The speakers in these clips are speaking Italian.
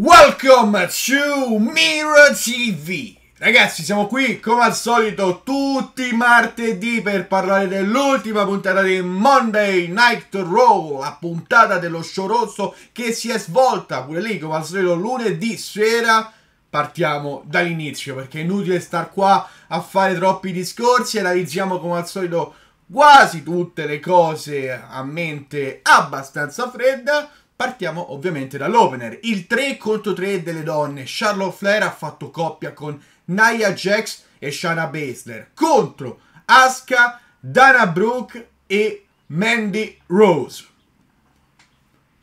Welcome to Mirror TV! Ragazzi, siamo qui come al solito tutti martedì per parlare dell'ultima puntata di Monday Night Raw, la puntata dello show rosso che si è svolta pure lì come al solito lunedì sera. Partiamo dall'inizio perché è inutile star qua a fare troppi discorsi, analizziamo come al solito quasi tutte le cose a mente abbastanza fredda. Partiamo ovviamente dall'opener, il 3 contro 3 delle donne. Charlotte Flair ha fatto coppia con Nia Jax e Shana Baszler contro Asuka, Dana Brooke e Mandy Rose.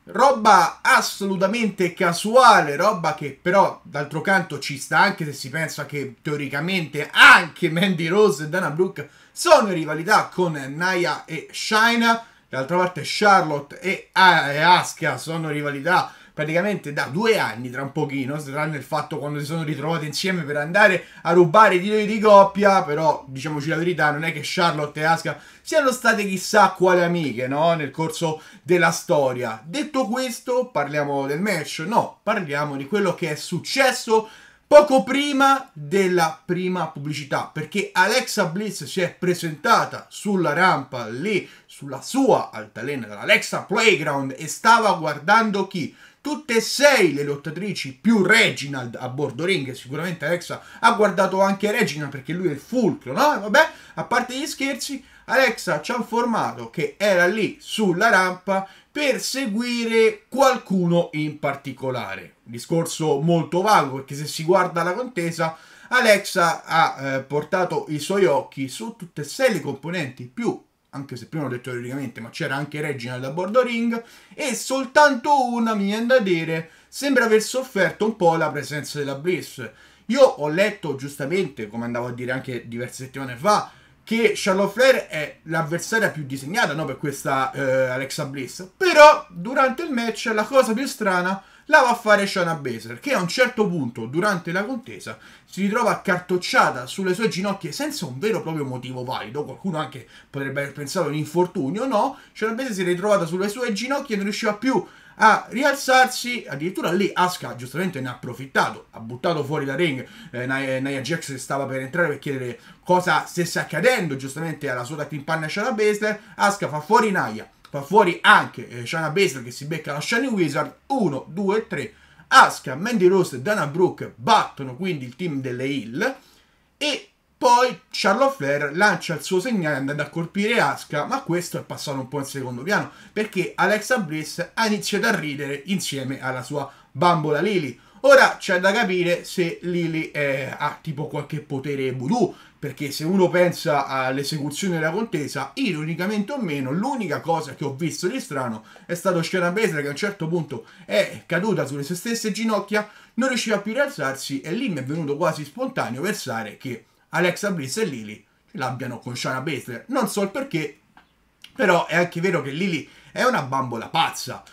Roba assolutamente casuale, roba che però d'altro canto ci sta anche se si pensa che teoricamente anche Mandy Rose e Dana Brooke sono in rivalità con Naya e Shina D'altra parte Charlotte e, ah, e Asuka sono rivalità praticamente da due anni tra un pochino, tranne il fatto quando si sono ritrovate insieme per andare a rubare i titoli di coppia, però diciamoci la verità, non è che Charlotte e Asuka siano state chissà quali amiche, no? Nel corso della storia. Detto questo, parliamo del match? No, parliamo di quello che è successo poco prima della prima pubblicità, perché Alexa Bliss si è presentata sulla rampa lì, sulla sua altalena dell'Alexa Playground e stava guardando chi? Tutte e sei le lottatrici più Reginald a bordo ring, sicuramente Alexa ha guardato anche Reginald perché lui è il fulcro, no? Vabbè, a parte gli scherzi, Alexa ci ha informato che era lì sulla rampa per seguire qualcuno in particolare. Discorso molto vago perché se si guarda la contesa Alexa ha eh, portato i suoi occhi su tutte e sei le componenti più anche se prima l'ho detto teoricamente, ma c'era anche Regina da bordo ring, e soltanto una, mi viene da dire, sembra aver sofferto un po' la presenza della Bliss. Io ho letto giustamente, come andavo a dire anche diverse settimane fa, che Charlotte Flair è l'avversaria più disegnata no, per questa eh, Alexa Bliss. Però durante il match la cosa più strana la va a fare Shana Baszler, che a un certo punto, durante la contesa, si ritrova accartocciata sulle sue ginocchia senza un vero e proprio motivo valido. Qualcuno anche potrebbe aver pensato un infortunio, no? Shana Baszler si è ritrovata sulle sue ginocchia e non riusciva più a rialzarsi, addirittura lì Asuka giustamente ne ha approfittato, ha buttato fuori da ring eh, Nia, Jax che stava per entrare per chiedere cosa stesse accadendo giustamente alla sua tag team partner Shana Baszler, Asuka fa fuori Naya, fa fuori anche eh, Shana Baszler che si becca la Shani Wizard, 1, 2, 3, Asuka, Mandy Rose e Dana Brooke battono quindi il team delle Hill e poi Charlotte Flair lancia il suo segnale andando a colpire Asuka, ma questo è passato un po' in secondo piano perché Alexa Bliss ha iniziato a ridere insieme alla sua bambola Lily. Ora c'è da capire se Lily eh, ha tipo qualche potere voodoo, perché se uno pensa all'esecuzione della contesa, ironicamente o meno, l'unica cosa che ho visto di strano è stato Shana Baszler che a un certo punto è caduta sulle sue stesse ginocchia, non riusciva più a rialzarsi e lì mi è venuto quasi spontaneo pensare che Alexa Bliss e Lily l'abbiano con Shana Baszler. Non so il perché, però è anche vero che Lily è una bambola pazza.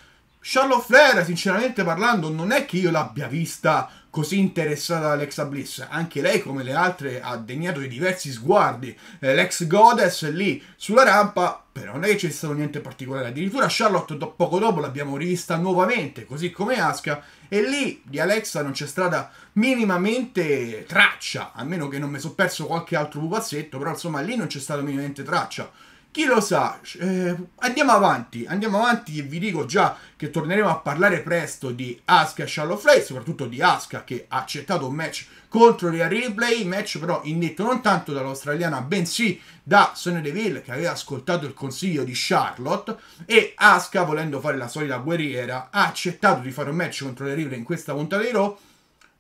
Charlotte Flair, sinceramente parlando, non è che io l'abbia vista così interessata ad Alexa Bliss. Anche lei, come le altre, ha degnato di diversi sguardi. Eh, l'ex goddess lì sulla rampa, però non è che c'è stato niente particolare. Addirittura Charlotte do poco dopo l'abbiamo rivista nuovamente, così come Asuka, e lì di Alexa non c'è stata minimamente traccia, a meno che non mi sono perso qualche altro pupazzetto, però insomma lì non c'è stata minimamente traccia chi lo sa, eh, andiamo avanti, andiamo avanti e vi dico già che torneremo a parlare presto di Asuka e Charlotte Flair, soprattutto di Asuka che ha accettato un match contro Rhea Ripley, match però indetto non tanto dall'australiana bensì da Sonia Deville che aveva ascoltato il consiglio di Charlotte e Asuka volendo fare la solita guerriera ha accettato di fare un match contro Rhea Ripley in questa puntata di Raw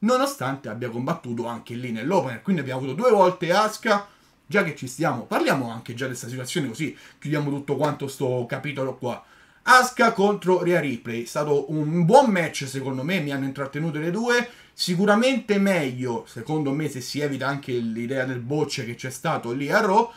nonostante abbia combattuto anche lì nell'opener, quindi abbiamo avuto due volte Asuka già che ci stiamo, parliamo anche già di questa situazione così chiudiamo tutto quanto sto capitolo qua. Aska contro Ria Ripley, è stato un buon match secondo me, mi hanno intrattenuto le due, sicuramente meglio secondo me se si evita anche l'idea del bocce che c'è stato lì a Raw,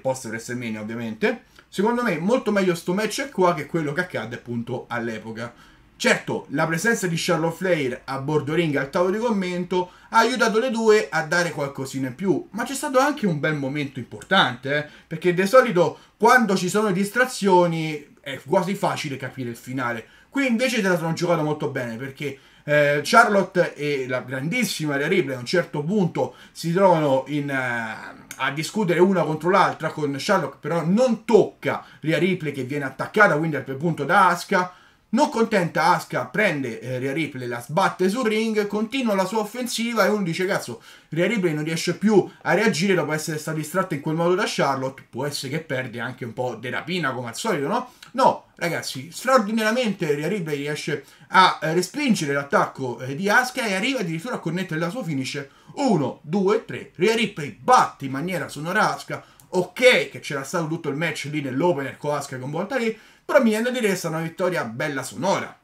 post WrestleMania ovviamente, secondo me molto meglio sto match qua che quello che accadde appunto all'epoca. Certo, la presenza di Charlotte Flair a bordo ring al tavolo di commento ha aiutato le due a dare qualcosina in più, ma c'è stato anche un bel momento importante, eh? perché di solito quando ci sono distrazioni è quasi facile capire il finale. Qui invece te la sono giocata molto bene perché eh, Charlotte e la grandissima Rhea Ripley a un certo punto si trovano in, eh, a discutere una contro l'altra con Charlotte, però non tocca Rhea Ripley che viene attaccata quindi al punto da Asuka non contenta, Aska prende eh, Rhea Ripley, la sbatte sul ring, continua la sua offensiva e uno dice cazzo, Rhea Ripley non riesce più a reagire dopo essere stata distratta in quel modo da Charlotte, può essere che perde anche un po' di rapina come al solito, no? No, ragazzi, straordinariamente Rhea Ripley riesce a eh, respingere l'attacco eh, di Aska e arriva addirittura a connettere la sua finish 1, 2, 3. Rhea Ripley batte in maniera sonora Aska, ok che c'era stato tutto il match lì nell'opener con Aska con Volta lì, però mi viene da dire che è stata una vittoria bella sonora.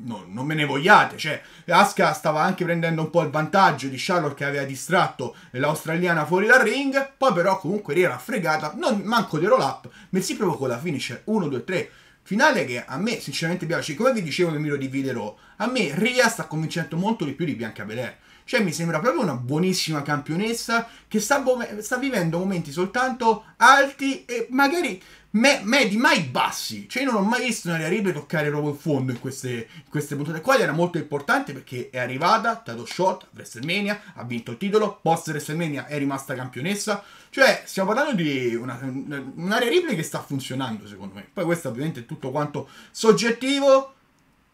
No, non me ne vogliate, cioè Aska stava anche prendendo un po' il vantaggio di Charlotte che aveva distratto l'australiana fuori dal ring, poi però comunque lì era fregata, non manco di roll up, bensì proprio con la finisher 1, 2, 3, finale che a me sinceramente piace, come vi dicevo nel miro di Video a me Ria sta convincendo molto di più di Bianca Belair. Cioè mi sembra proprio una buonissima campionessa che sta, sta vivendo momenti soltanto alti e magari me- medi mai bassi. Cioè, io non ho mai visto una Rhea Ripley toccare proprio il fondo in queste, in queste puntate. Qua era molto importante perché è arrivata, Tato Shot, WrestleMania, ha vinto il titolo, post WrestleMania è rimasta campionessa. Cioè, stiamo parlando di una, un'area Ripley che sta funzionando, secondo me. Poi questo ovviamente è tutto quanto soggettivo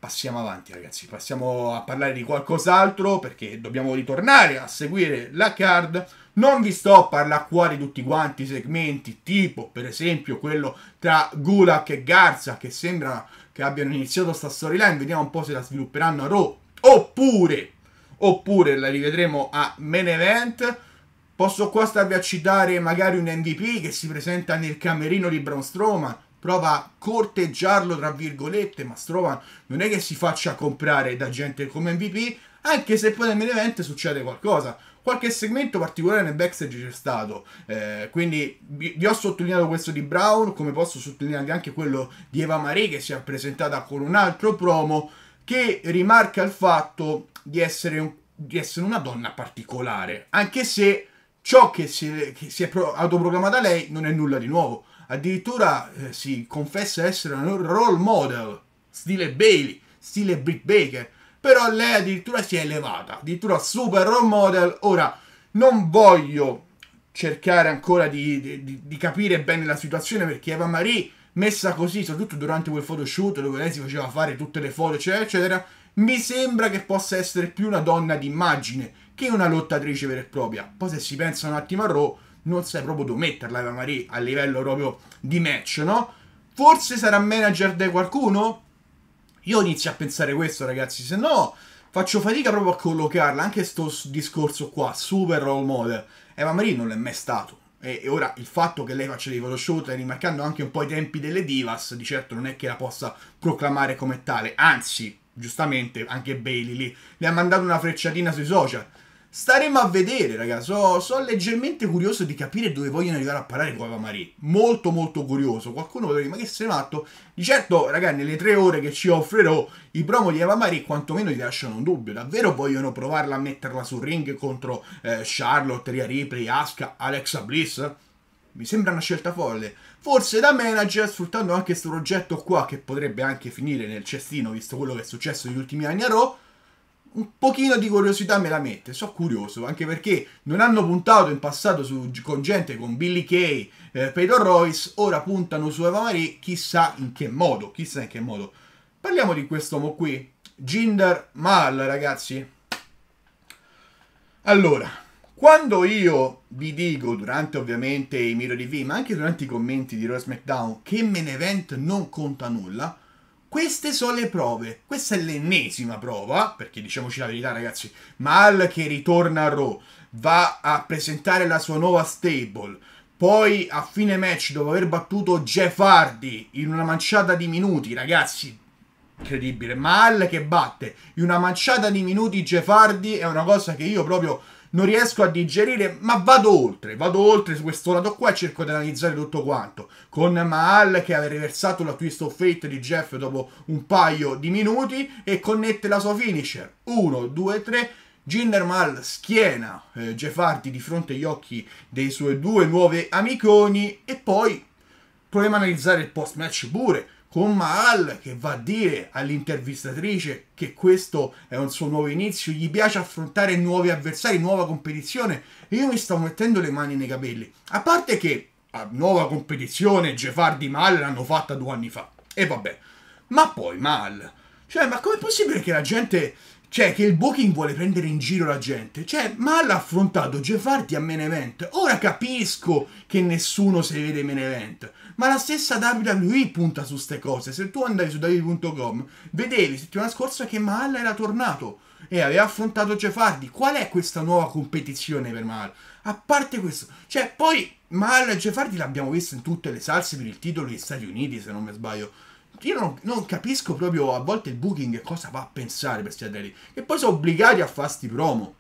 passiamo avanti ragazzi, passiamo a parlare di qualcos'altro perché dobbiamo ritornare a seguire la card. Non vi sto a parlare a cuore tutti quanti i segmenti, tipo per esempio quello tra Gulak e Garza che sembra che abbiano iniziato sta storyline, vediamo un po' se la svilupperanno a Raw, oppure, oppure la rivedremo a Main Event. Posso qua starvi a citare magari un MVP che si presenta nel camerino di Braun Strowman, prova a corteggiarlo tra virgolette, ma Stroman non è che si faccia comprare da gente come MVP, anche se poi nel main event succede qualcosa. Qualche segmento particolare nel backstage c'è stato, eh, quindi vi, vi, ho sottolineato questo di Brown, come posso sottolineare anche quello di Eva Marie che si è presentata con un altro promo che rimarca il fatto di essere, un, di essere una donna particolare, anche se ciò che si, che si è autoproclamata lei non è nulla di nuovo addirittura eh, si confessa essere un role model, stile Bailey, stile Britt Baker, però lei addirittura si è elevata, addirittura super role model, ora non voglio cercare ancora di, di, di capire bene la situazione perché Eva Marie messa così, soprattutto durante quel photoshoot dove lei si faceva fare tutte le foto, eccetera, eccetera, mi sembra che possa essere più una donna d'immagine che una lottatrice vera e propria. Poi se si pensa un attimo a Raw, non sai proprio dove metterla la Marie a livello proprio di match, no? Forse sarà manager di qualcuno? Io inizio a pensare questo, ragazzi, se no faccio fatica proprio a collocarla, anche sto discorso qua, super role model. Eva Marie non l'è mai stato. E, e ora il fatto che lei faccia dei photoshoot, rimarcando anche un po' i tempi delle divas, di certo non è che la possa proclamare come tale, anzi, giustamente anche Bailey lì, le ha mandato una frecciatina sui social Staremo a vedere, ragazzi. Sono so leggermente curioso di capire dove vogliono arrivare a parare con Avamari. Molto, molto curioso. Qualcuno potrebbe dire, ma che sei matto? Di certo, ragazzi, nelle tre ore che ci offrirò, i promo di Avamari quantomeno ti lasciano un dubbio. Davvero vogliono provarla a metterla sul ring contro eh, Charlotte, Ria Ripley, Asuka, Alexa Bliss? Mi sembra una scelta folle. Forse da manager, sfruttando anche questo progetto qua, che potrebbe anche finire nel cestino, visto quello che è successo negli ultimi anni a Raw, un pochino di curiosità me la mette, sono curioso, anche perché non hanno puntato in passato su, con gente con Billy Kay, eh, Pedro Royce, ora puntano su Eva Marie, chissà in che modo, chissà in che modo. Parliamo di quest'uomo qui, Jinder Mal, ragazzi. Allora, quando io vi dico, durante ovviamente i Miro TV, ma anche durante i commenti di Rose McDown, che Main Event non conta nulla, queste sono le prove. Questa è l'ennesima prova, perché diciamoci la verità ragazzi, Mal che ritorna a Raw, va a presentare la sua nuova stable, poi a fine match dopo aver battuto Jeff Hardy in una manciata di minuti, ragazzi, incredibile, Mal che batte in una manciata di minuti Jeff Hardy è una cosa che io proprio non riesco a digerire, ma vado oltre, vado oltre su questo lato qua e cerco di analizzare tutto quanto. Con Maal che aveva riversato la twist of fate di Jeff dopo un paio di minuti e connette la sua finisher. 1, 2, 3... Jinder Mahal schiena eh, Jeff Hardy di fronte agli occhi dei suoi due nuovi amiconi e poi proviamo a analizzare il post match pure con Mahal che va a dire all'intervistatrice che questo è un suo nuovo inizio, gli piace affrontare nuovi avversari, nuova competizione, io mi sto mettendo le mani nei capelli. A parte che a nuova competizione Gefardi Mahal l'hanno fatta due anni fa, e vabbè. Ma poi Mahal, cioè ma com'è possibile che la gente cioè, che il Booking vuole prendere in giro la gente. Cioè, ma l'ha affrontato Jeff Hardy a Menevent. Ora capisco che nessuno se vede Menevent. Ma la stessa WWE punta su queste cose. Se tu andai su WWE.com, vedevi settimana scorsa che Mahal era tornato e aveva affrontato Jeff Hardy. Qual è questa nuova competizione per Mahal? A parte questo, cioè poi Mahal e Jeff Hardy l'abbiamo visto in tutte le salse per il titolo degli Stati Uniti, se non mi sbaglio. Io non, non, capisco proprio a volte il booking cosa va a pensare per Siadeli. Che poi sono obbligati a fare sti promo.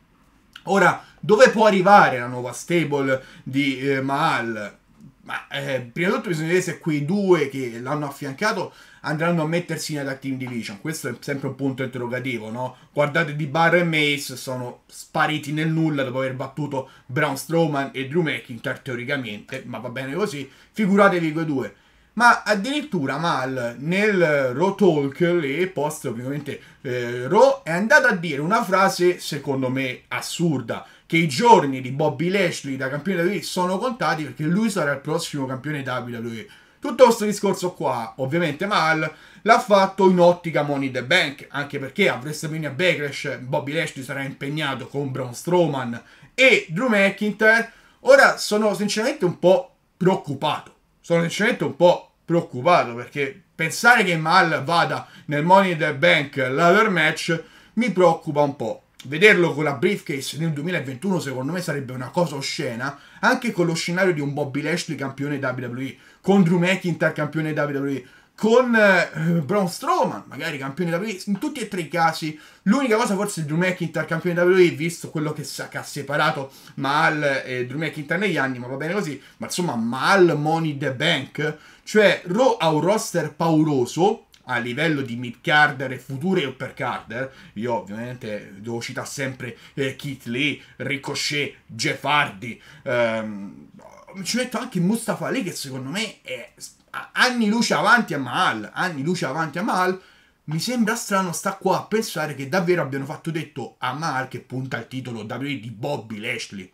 Ora, dove può arrivare la nuova stable di eh, Mahal? Ma eh, prima di tutto bisogna vedere se quei due che l'hanno affiancato andranno a mettersi nella Team Division. Questo è sempre un punto interrogativo, no? Guardate di Barra e Mace sono spariti nel nulla dopo aver battuto Braun Strowman e Drew McIntyre teoricamente, ma va bene così. Figuratevi quei due ma addirittura Mal nel Raw Talk e post ovviamente eh, Raw è andato a dire una frase secondo me assurda che i giorni di Bobby Lashley da campione da WWE sono contati perché lui sarà il prossimo campione da WWE tutto questo discorso qua ovviamente Mal l'ha fatto in ottica Money the Bank anche perché a WrestleMania Backlash Bobby Lashley sarà impegnato con Braun Strowman e Drew McIntyre ora sono sinceramente un po' preoccupato sono sinceramente un po' preoccupato perché pensare che Mal vada nel Money in the Bank ladder match mi preoccupa un po'. Vederlo con la briefcase nel 2021 secondo me sarebbe una cosa oscena, anche con lo scenario di un Bobby Lashley campione WWE, con Drew McIntyre campione WWE, con eh, Braun Strowman, magari campione WWE, in tutti e tre i casi. L'unica cosa forse è Drew McIntyre campione WWE, visto quello che, che ha separato Mal e Drew McIntyre negli anni, ma va bene così. Ma insomma, Mal Money the Bank, cioè Raw ha un roster pauroso, a livello di mid card e future upper card io ovviamente devo citare sempre eh, Keith Lee, Ricochet, Jeff Hardy, ehm, ci metto anche Mustafa Lee che secondo me è anni luce avanti a Mal, anni luce avanti a Mal, mi sembra strano sta qua a pensare che davvero abbiano fatto detto a Mal che punta il titolo davvero di Bobby Lashley.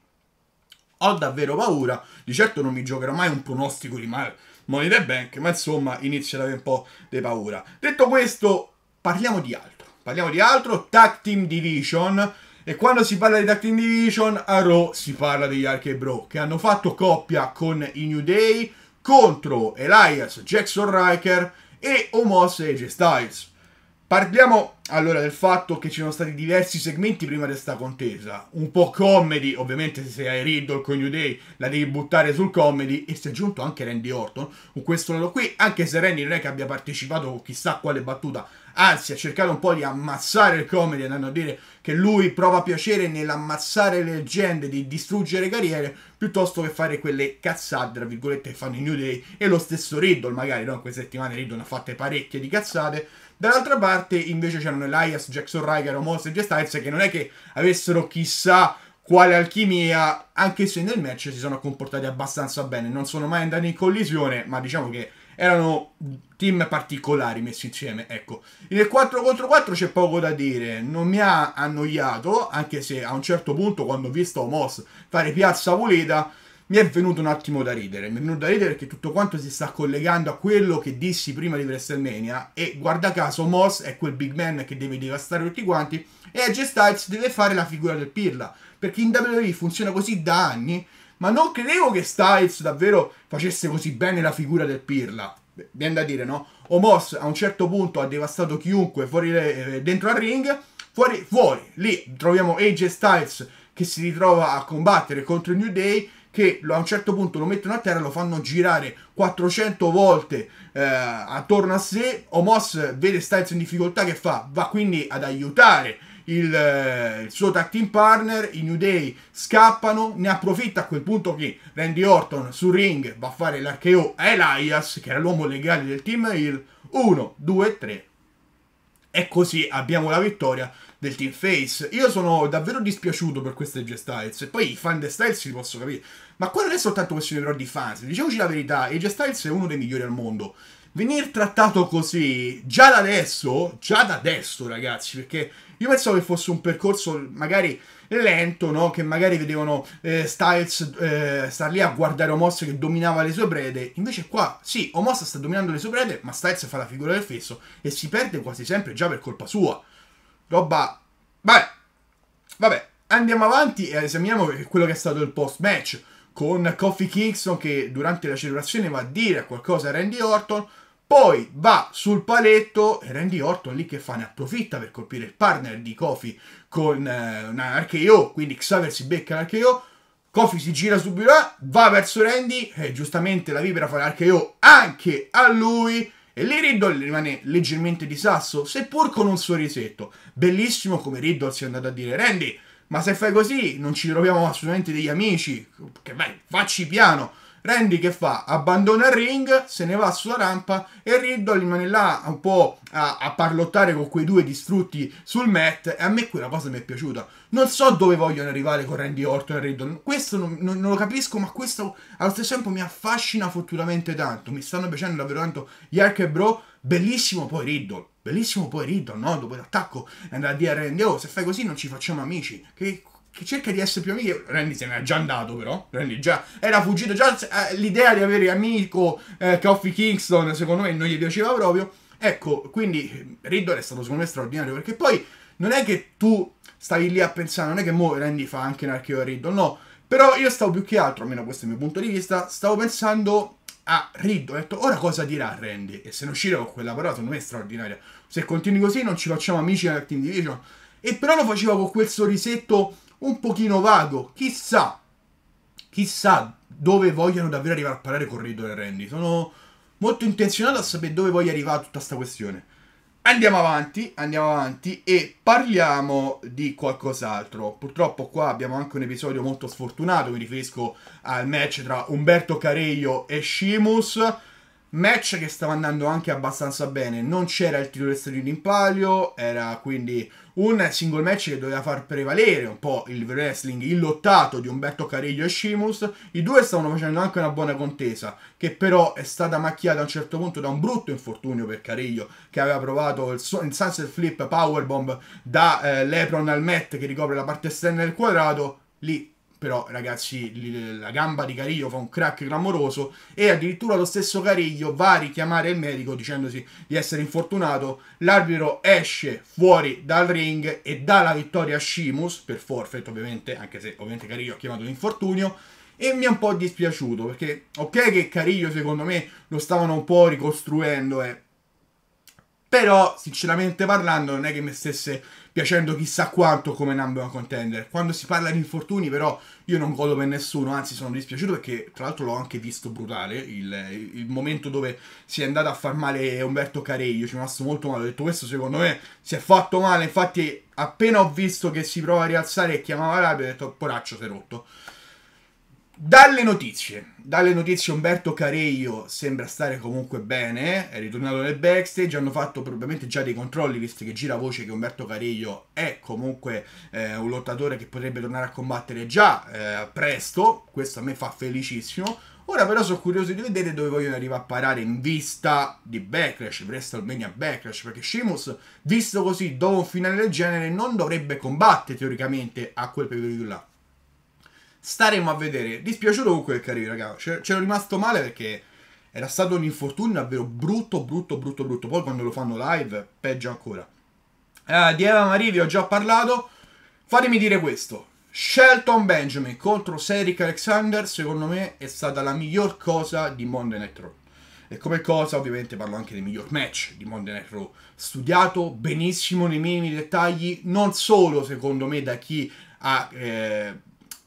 Ho davvero paura, di certo non mi giocherò mai un pronostico di Mahal Money the Bank, ma insomma inizio ad avere un po' di paura. Detto questo, parliamo di altro. Parliamo di altro, Tag Team Division. E quando si parla di Tag Team Division, a Raw si parla degli Archie Bro, che hanno fatto coppia con i New Day, contro Elias, Jackson Riker e Omos e AJ Styles. Parliamo allora del fatto che ci sono stati diversi segmenti prima di questa contesa. Un po' comedy, ovviamente se hai Riddle con New Day la devi buttare sul comedy e si è aggiunto anche Randy Orton con questo lato qui, anche se Randy non è che abbia partecipato con chissà quale battuta anzi ha cercato un po' di ammazzare il comedy andando a dire che lui prova piacere nell'ammazzare le leggende, di distruggere carriere, piuttosto che fare quelle cazzate, tra virgolette, che fanno i New Day e lo stesso Riddle, magari, no? In queste settimane Riddle ne ha fatte parecchie di cazzate. Dall'altra parte invece c'erano Elias, Jackson Ryger, Omos e Styles che non è che avessero chissà quale alchimia, anche se nel match si sono comportati abbastanza bene, non sono mai andati in collisione, ma diciamo che erano team particolari messi insieme, ecco. Nel 4 contro 4 c'è poco da dire, non mi ha annoiato, anche se a un certo punto quando ho visto Moss fare piazza pulita, mi è venuto un attimo da ridere. Mi è venuto da ridere perché tutto quanto si sta collegando a quello che dissi prima di WrestleMania. E guarda caso, Moss è quel big man che deve devastare tutti quanti. E AJ Styles deve fare la figura del pirla. Perché in WWE funziona così da anni ma non credevo che Styles davvero facesse così bene la figura del Pirla. Viene da dire, no? Omos a un certo punto ha devastato chiunque fuori eh, dentro al ring. Fuori, fuori, lì troviamo AJ Styles che si ritrova a combattere contro il New Day che a un certo punto lo mettono a terra lo fanno girare 400 volte eh, attorno a sé Omos vede Styles in difficoltà che fa? va quindi ad aiutare il, eh, il suo tag team partner, i New Day scappano, ne approfitta a quel punto che Randy Orton sul ring va a fare l'archeo a Elias, che era l'uomo legale del team Hill, 1, 2, 3. E così abbiamo la vittoria del team face. Io sono davvero dispiaciuto per queste G-Styles. E poi i fan di Styles li posso capire. Ma qua non è soltanto questione però di fans. Diciamoci la verità, AJ Styles è uno dei migliori al mondo venire trattato così già da adesso, già da adesso ragazzi, perché io pensavo che fosse un percorso magari lento, no? che magari vedevano eh, Styles eh, star lì a guardare Omos che dominava le sue prede, invece qua sì, Omos sta dominando le sue prede, ma Styles fa la figura del fesso e si perde quasi sempre già per colpa sua. Roba... Vabbè, vabbè, andiamo avanti e esaminiamo quello che è stato il post-match con Coffee Kingston che durante la celebrazione va a dire qualcosa a Randy Orton, poi va sul paletto e Randy Orton lì che fa ne approfitta per colpire il partner di Kofi con eh, una RKO, quindi Xavier si becca l'RKO, Kofi si gira subito là, eh, va verso Randy e giustamente la vibra fa l'RKO anche a lui e lì Riddle rimane leggermente di sasso, seppur con un sorrisetto. Bellissimo come Riddle si è andato a dire Randy, ma se fai così non ci troviamo assolutamente degli amici. Che vai, facci piano. Randy che fa? Abbandona il ring, se ne va sulla rampa e Riddle rimane là un po' a, a, parlottare con quei due distrutti sul mat e a me quella cosa mi è piaciuta. Non so dove vogliono arrivare con Randy Orton e Riddle, questo non, non, non lo capisco ma questo allo stesso tempo mi affascina fortunatamente tanto, mi stanno piacendo davvero tanto gli Yark e Bro, bellissimo poi Riddle Bellissimo poi Riddle, no? Dopo l'attacco è andato a Randy. Oh, se fai così non ci facciamo amici. Che, che cerca di essere più amici. Randy se ne è già andato, però. Randy già era fuggito. Già eh, l'idea di avere amico eh, Coffee Kingston, secondo me, non gli piaceva proprio. Ecco, quindi Riddle è stato secondo me straordinario. Perché poi non è che tu stavi lì a pensare, non è che mo Randy fa anche un archivio a Riddle, no. Però io stavo più che altro, almeno questo è il mio punto di vista, stavo pensando a Riddle. Ho detto, ora cosa dirà Randy? E se ne uscire con quella parola, secondo me è straordinaria se continui così non ci facciamo amici nella Team Division. E però lo faceva con quel sorrisetto un pochino vago, chissà, chissà dove vogliono davvero arrivare a parlare con Riddle e Randy. Sono molto intenzionato a sapere dove voglia arrivare tutta questa questione. Andiamo avanti, andiamo avanti e parliamo di qualcos'altro. Purtroppo qua abbiamo anche un episodio molto sfortunato, mi riferisco al match tra Umberto Careglio e Sheamus. Match che stava andando anche abbastanza bene, non c'era il titolo esterino in palio, era quindi un single match che doveva far prevalere un po' il wrestling illottato di Umberto Cariglio e Sheamus. I due stavano facendo anche una buona contesa, che però è stata macchiata a un certo punto da un brutto infortunio per Cariglio, che aveva provato il, su- il Sunset Flip Powerbomb da eh, Lepron al Met che ricopre la parte esterna del quadrato. Lì però ragazzi la gamba di Cariglio fa un crack clamoroso e addirittura lo stesso Cariglio va a richiamare il medico dicendosi di essere infortunato, l'arbitro esce fuori dal ring e dà la vittoria a Shimus, per forfait ovviamente, anche se ovviamente Cariglio ha chiamato l'infortunio, e mi è un po' dispiaciuto perché ok che Cariglio secondo me lo stavano un po' ricostruendo e eh, però, sinceramente parlando, non è che mi stesse piacendo chissà quanto come number contender. Quando si parla di infortuni, però, io non godo per nessuno, anzi sono dispiaciuto perché, tra l'altro, l'ho anche visto brutale. Il, il, momento dove si è andato a far male Umberto Careglio, ci è rimasto molto male. Ho detto, questo secondo me si è fatto male. Infatti, appena ho visto che si prova a rialzare e chiamava Rabio, ho detto, poraccio, si è rotto. Dalle notizie, dalle notizie Umberto Careio sembra stare comunque bene, è ritornato nel backstage, hanno fatto probabilmente già dei controlli visto che gira voce che Umberto Careio è comunque eh, un lottatore che potrebbe tornare a combattere già eh, presto, questo a me fa felicissimo. Ora però sono curioso di vedere dove vogliono arrivare a parare in vista di Backlash, WrestleMania Backlash, perché Sheamus, visto così, dopo un finale del genere, non dovrebbe combattere teoricamente a quel periodo là staremo a vedere. Dispiaciuto comunque il Cario, raga. C'ero rimasto male perché era stato un infortunio davvero brutto, brutto, brutto, brutto. Poi quando lo fanno live, peggio ancora. Uh, di Eva Marie vi ho già parlato. Fatemi dire questo. Shelton Benjamin contro Cedric Alexander, secondo me, è stata la miglior cosa di Monday Night Raw. E come cosa, ovviamente, parlo anche del miglior match di Monday Night Raw. Studiato benissimo nei minimi dettagli, non solo, secondo me, da chi ha... Eh,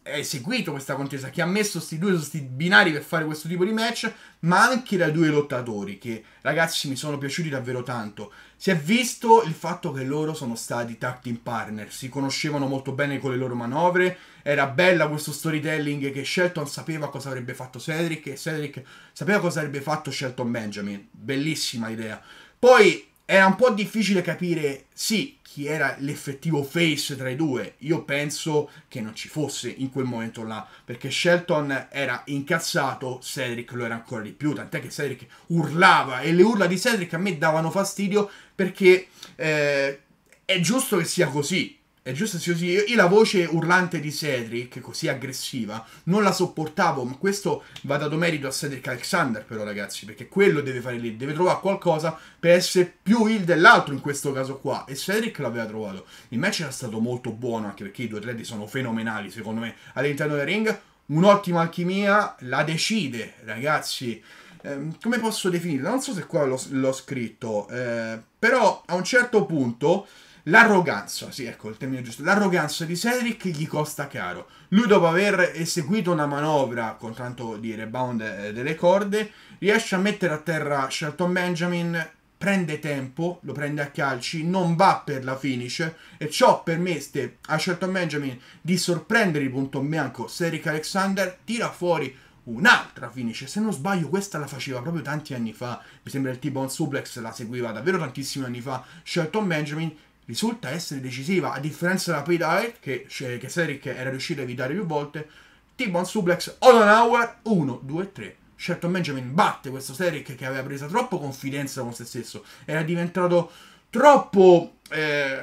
eseguito questa contesa, che ha messo questi due questi binari per fare questo tipo di match, ma anche dai due lottatori, che ragazzi mi sono piaciuti davvero tanto. Si è visto il fatto che loro sono stati tag team partner, si conoscevano molto bene con le loro manovre, era bella questo storytelling che Shelton sapeva cosa avrebbe fatto Cedric e Cedric sapeva cosa avrebbe fatto Shelton Benjamin, bellissima idea. Poi era un po' difficile capire, sì, chi era l'effettivo face tra i due. Io penso che non ci fosse in quel momento là, perché Shelton era incazzato, Cedric lo era ancora di più, tant'è che Cedric urlava e le urla di Cedric a me davano fastidio perché eh, è giusto che sia così, è giusto se così. Io, io la voce urlante di Cedric, così aggressiva, non la sopportavo. Ma questo va dato merito a Cedric Alexander, però, ragazzi, perché quello deve fare lì. Deve trovare qualcosa per essere più il dell'altro in questo caso qua. E Cedric l'aveva trovato. Il match era stato molto buono, anche perché i due atleti sono fenomenali, secondo me, all'interno del ring. Un'ottima alchimia, la decide, ragazzi. Ehm, come posso definirla? Non so se qua l'ho, scritto, eh, però a un certo punto L'arroganza, sì, ecco il termine giusto. L'arroganza di Cedric gli costa caro. Lui, dopo aver eseguito una manovra con tanto di rebound eh, delle corde, riesce a mettere a terra Shelton Benjamin. Prende tempo, lo prende a calci, non va per la finish e ciò permette a Shelton Benjamin di sorprendere il punto bianco. Cedric Alexander tira fuori un'altra finish. Se non sbaglio, questa la faceva proprio tanti anni fa. Mi sembra il T-Bone Suplex la seguiva davvero tantissimi anni fa. Shelton Benjamin risulta essere decisiva, a differenza della Pay Diet, che, cioè, che Seric era riuscito a evitare più volte, T-Bone Suplex, Hour 1, 2, 3. Shelton Benjamin batte questo Seric che aveva preso troppo confidenza con se stesso, era diventato troppo eh,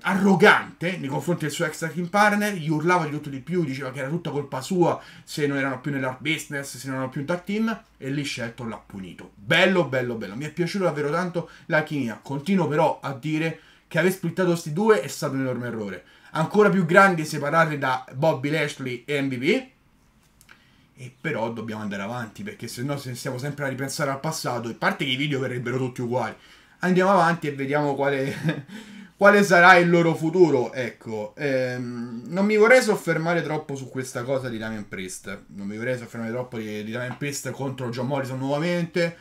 arrogante nei confronti del suo ex team partner, gli urlava di tutto di più, diceva che era tutta colpa sua se non erano più nell'art business, se non erano più in tag team, e lì Shelton l'ha punito. Bello, bello, bello, mi è piaciuta davvero tanto la chimia, continuo però a dire che aver splittato questi due è stato un enorme errore. Ancora più grandi separarli da Bobby Lashley e MVP. E però dobbiamo andare avanti perché se no se stiamo sempre a ripensare al passato, a parte che i video verrebbero tutti uguali. Andiamo avanti e vediamo quale, quale sarà il loro futuro. Ecco, ehm, non mi vorrei soffermare troppo su questa cosa di Damien Priest. Non mi vorrei soffermare troppo di, di Damien Priest contro John Morrison nuovamente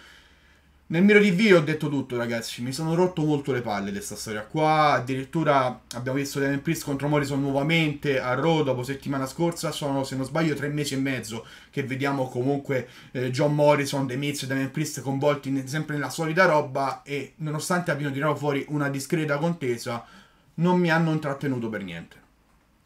nel mio di ho detto tutto, ragazzi. Mi sono rotto molto le palle di questa storia qua. Addirittura abbiamo visto Damian Priest contro Morrison nuovamente a Raw dopo settimana scorsa. Sono, se non sbaglio, tre mesi e mezzo che vediamo comunque eh, John Morrison, The Miz e Damian Priest coinvolti sempre nella solita roba. E nonostante abbiano tirato fuori una discreta contesa, non mi hanno intrattenuto per niente.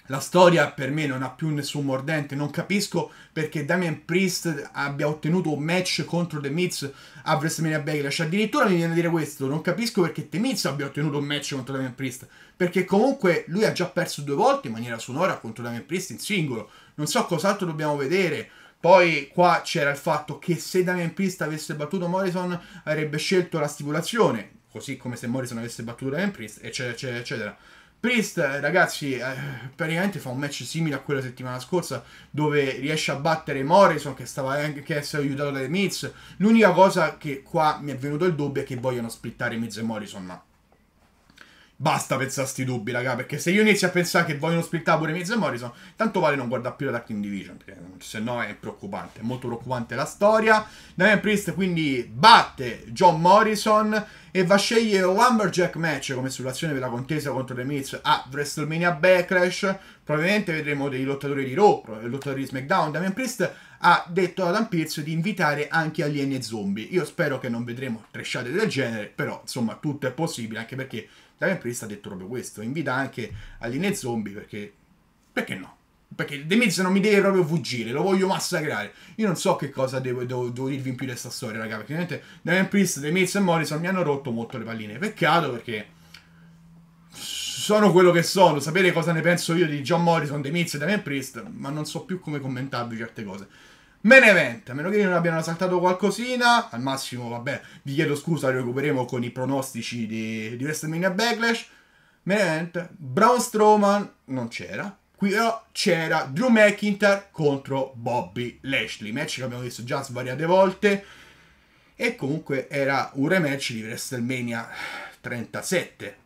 La storia per me non ha più nessun mordente, non capisco perché Damian Priest abbia ottenuto un match contro The Miz a WrestleMania Backlash. Addirittura mi viene a dire questo, non capisco perché The Miz abbia ottenuto un match contro Damian Priest, perché comunque lui ha già perso due volte in maniera sonora contro Damian Priest in singolo. Non so cos'altro dobbiamo vedere. Poi qua c'era il fatto che se Damian Priest avesse battuto Morrison avrebbe scelto la stipulazione, così come se Morrison avesse battuto Damian Priest, eccetera, eccetera, eccetera. Priest, ragazzi, eh, praticamente fa un match simile a quello della settimana scorsa, dove riesce a battere Morrison, che, stava, che è stato aiutato dai Miz. L'unica cosa che qua mi è venuto il dubbio è che vogliono splittare Miz e Morrison, ma... Basta pensare a sti dubbi, raga, perché se io inizio a pensare che vogliono splittare pure Miz e Morrison, tanto vale non guardare più la Dark Team Division, perché se no è preoccupante, è molto preoccupante la storia. Damian Priest quindi batte John Morrison e va a scegliere un Lumberjack match come situazione per la contesa contro The Miz a WrestleMania Backlash. Probabilmente vedremo dei lottatori di Raw, lottatori di SmackDown. Damian Priest ha detto ad Adam Pierce di invitare anche alieni e zombie. Io spero che non vedremo tresciate del genere, però insomma tutto è possibile, anche perché Damian Priest ha detto proprio questo, invita anche all'Ine Zombie perché, perché no? Perché The Miz non mi deve proprio fuggire, lo voglio massacrare. Io non so che cosa devo, devo, devo dirvi in più di questa storia, raga, perché ovviamente Damian Priest, The Miz e Morrison mi hanno rotto molto le palline. Peccato perché sono quello che sono, sapere cosa ne penso io di John Morrison, The Miz e Damian Priest, ma non so più come commentarvi certe cose me a meno che non abbiano saltato qualcosina, al massimo, vabbè, vi chiedo scusa, li recuperiamo con i pronostici di, di WrestleMania Backlash, main Braun Strowman non c'era, qui però c'era Drew McIntyre contro Bobby Lashley, match che abbiamo visto già svariate volte, e comunque era un rematch di WrestleMania 37,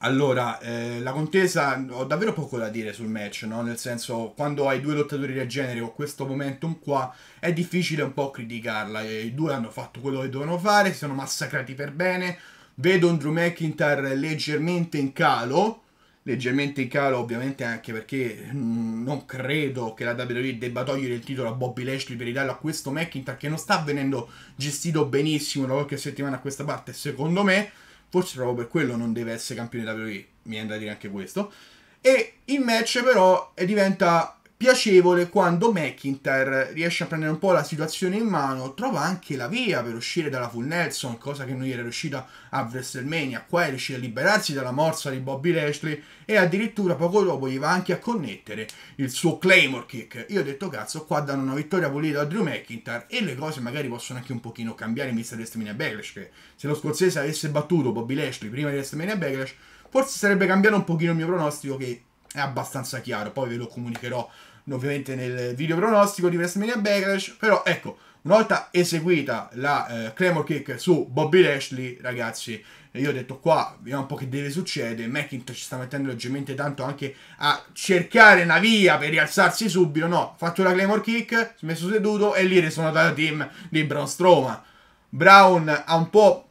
allora, eh, la contesa, ho davvero poco da dire sul match, no? nel senso quando hai due lottatori del genere con questo momentum qua è difficile un po' criticarla, i due hanno fatto quello che dovevano fare, si sono massacrati per bene, vedo un Drew McIntyre leggermente in calo, leggermente in calo ovviamente anche perché mm, non credo che la WWE debba togliere il titolo a Bobby Lashley per ridarlo a questo McIntyre che non sta venendo gestito benissimo da qualche settimana a questa parte secondo me forse proprio per quello non deve essere campione WWE, mi viene da dire anche questo. E il match però eh, diventa piacevole quando McIntyre riesce a prendere un po' la situazione in mano, trova anche la via per uscire dalla full Nelson, cosa che non era riuscita a WrestleMania. Qua è riuscito a liberarsi dalla morsa di Bobby Lashley e addirittura poco dopo gli va anche a connettere il suo Claymore Kick. Io ho detto cazzo, qua danno una vittoria pulita a Drew McIntyre e le cose magari possono anche un pochino cambiare in vista di WrestleMania Backlash, che se lo scozzese avesse battuto Bobby Lashley prima di WrestleMania Backlash, forse sarebbe cambiato un pochino il mio pronostico che è abbastanza chiaro, poi ve lo comunicherò ovviamente nel video pronostico di WrestleMania Backlash, però ecco, una volta eseguita la eh, Claymore Kick su Bobby Lashley, ragazzi, eh, io ho detto qua, vediamo un po' che deve succedere, McIntyre sta mettendo leggermente tanto anche a cercare una via per rialzarsi subito, no, fatto la Claymore Kick, si è messo seduto e lì risuonata la team di Braun Strowman. Brown ha un po'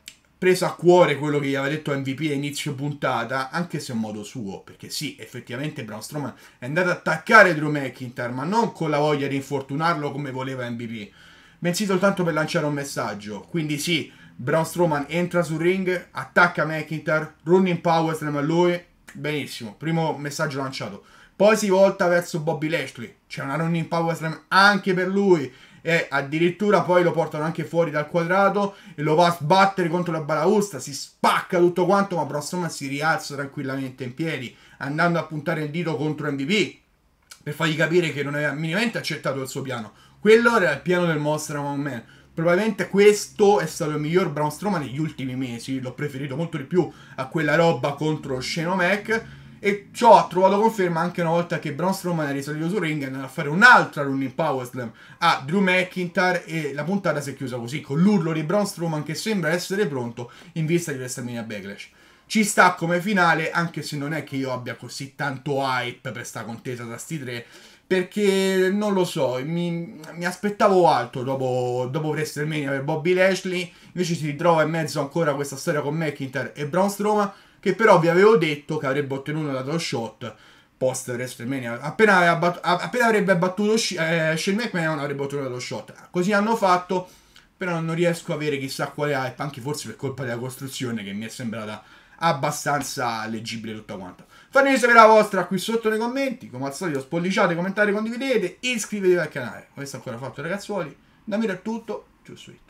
preso a cuore quello che gli aveva detto MVP a inizio puntata, anche se a modo suo, perché sì, effettivamente Braun Strowman è andato ad attaccare Drew McIntyre, ma non con la voglia di infortunarlo come voleva MVP, bensì soltanto per lanciare un messaggio. Quindi sì, Braun Strowman entra sul ring, attacca McIntyre, running power slam a lui, benissimo, primo messaggio lanciato. Poi si volta verso Bobby Lashley, c'è una running power slam anche per lui, e addirittura poi lo portano anche fuori dal quadrato e lo va a sbattere contro la balaustra, si spacca tutto quanto, ma Brosman si rialza tranquillamente in piedi, andando a puntare il dito contro MVP per fargli capire che non aveva minimamente accettato il suo piano. Quello era il piano del Monster Among Man. Probabilmente questo è stato il miglior Braun Strowman negli ultimi mesi. L'ho preferito molto di più a quella roba contro Shane O'Mac e ciò ha trovato conferma anche una volta che Braun Strowman è risalito su ring e andato a fare un'altra running power slam a ah, Drew McIntyre e la puntata si è chiusa così, con l'urlo di Braun Strowman che sembra essere pronto in vista di WrestleMania Backlash. Ci sta come finale, anche se non è che io abbia così tanto hype per sta contesa tra sti tre, perché non lo so, mi, mi aspettavo altro dopo, dopo, WrestleMania per Bobby Lashley, invece si ritrova in mezzo ancora questa storia con McIntyre e Braun Strowman che però vi avevo detto che avrebbe ottenuto da dallo shot post WrestleMania. Appena, abbattu- appena avrebbe abbattuto Sh- eh, Shane McMahon avrebbe ottenuto lo shot. Così hanno fatto, però non riesco a avere chissà quale hype, anche forse per colpa della costruzione che mi è sembrata abbastanza leggibile tutta quanta. Fatemi sapere la vostra qui sotto nei commenti, come al solito spolliciate, commentate, condividete, iscrivetevi al canale. Questo è ancora fatto ragazzuoli, da me è tutto, giù su